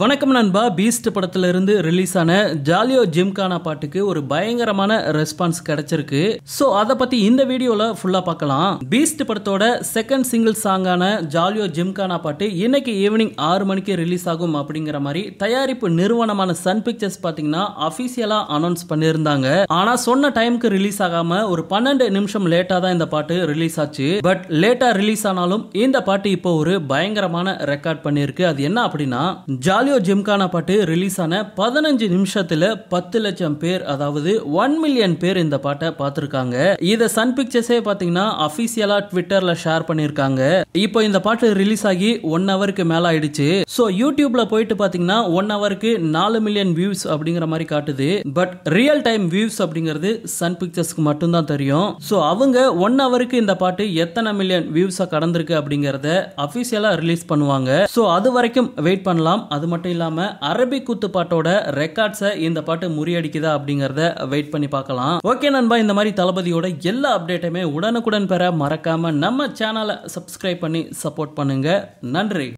வணக்கம் நண்பா பீஸ்ட் படத்திலிருந்து ரிலீஸ் ஆன ஜாலியோ ஜிம்கானா பாட்டுக்கு ஒரு பயங்கரமான ரெஸ்பான்ஸ் கிடைச்சிருக்கு ஸோ அதை பற்றி இந்த வீடியோவில் ஃபுல்லாக பார்க்கலாம் பீஸ்ட் படத்தோட செகண்ட் சிங்கிள் சாங்கான ஜாலியோ ஜிம்கானா பாட்டு இன்னைக்கு ஈவினிங் ஆறு மணிக்கு ரிலீஸ் ஆகும் அப்படிங்கிற மாதிரி தயாரிப்பு நிறுவனமான சன் பிக்சர்ஸ் பார்த்தீங்கன்னா அஃபிஷியலாக அனௌன்ஸ் பண்ணியிருந்தாங்க ஆனால் சொன்ன டைமுக்கு ரிலீஸ் ஆகாமல் ஒரு பன்னெண்டு நிமிஷம் லேட்டாக தான் இந்த பாட்டு ரிலீஸ் ஆச்சு பட் லேட்டாக ரிலீஸ் ஆனாலும் இந்த பாட்டு இப்போ ஒரு பயங்கரமான ரெக்கார்ட் பண்ணியிருக்கு அது என்ன அப்படின்னா ஜாலியோ ஜிம்கானா பாட்டு ரிலீஸ் ஆன பதினஞ்சு நிமிஷத்தில் பத்து லட்சம் பேர் அதாவது ஒன் மில்லியன் பேர் இந்த பாட்டை பார்த்துருக்காங்க இதை சன் பிக்சர்ஸே பார்த்தீங்கன்னா அபிஷியலா ட்விட்டரில் ஷேர் பண்ணியிருக்காங்க இப்போ இந்த பாட்டு ரிலீஸ் ஆகி ஒன் ஹவருக்கு மேலே ஆயிடுச்சு ஸோ யூடியூப்ல போயிட்டு பார்த்தீங்கன்னா ஒன் ஹவருக்கு நாலு மில்லியன் வியூஸ் அப்படிங்கிற மாதிரி காட்டுது பட் ரியல் டைம் வியூஸ் அப்படிங்கிறது சன் பிக்சர்ஸ்க்கு மட்டும்தான் தெரியும் ஸோ அவங்க ஒன் ஹவருக்கு இந்த பாட்டு எத்தனை மில்லியன் வியூஸாக கடந்திருக்கு அப்படிங்கிறத அபிஷியலா ரிலீஸ் பண்ணுவாங்க ஸோ அது வரைக்கும் வெயிட் பண்ணலாம் அது அது மட்டும் இல்லாமல் அரபிக் பாட்டோட ரெக்கார்ட்ஸை இந்த பாட்டு முறியடிக்குதா அப்படிங்கிறத வெயிட் பண்ணி பார்க்கலாம் ஓகே நண்பா இந்த மாதிரி தளபதியோட எல்லா அப்டேட்டுமே உடனுக்குடன் பெற மறக்காமல் நம்ம சேனலை சப்ஸ்கிரைப் பண்ணி சப்போர்ட் பண்ணுங்க நன்றி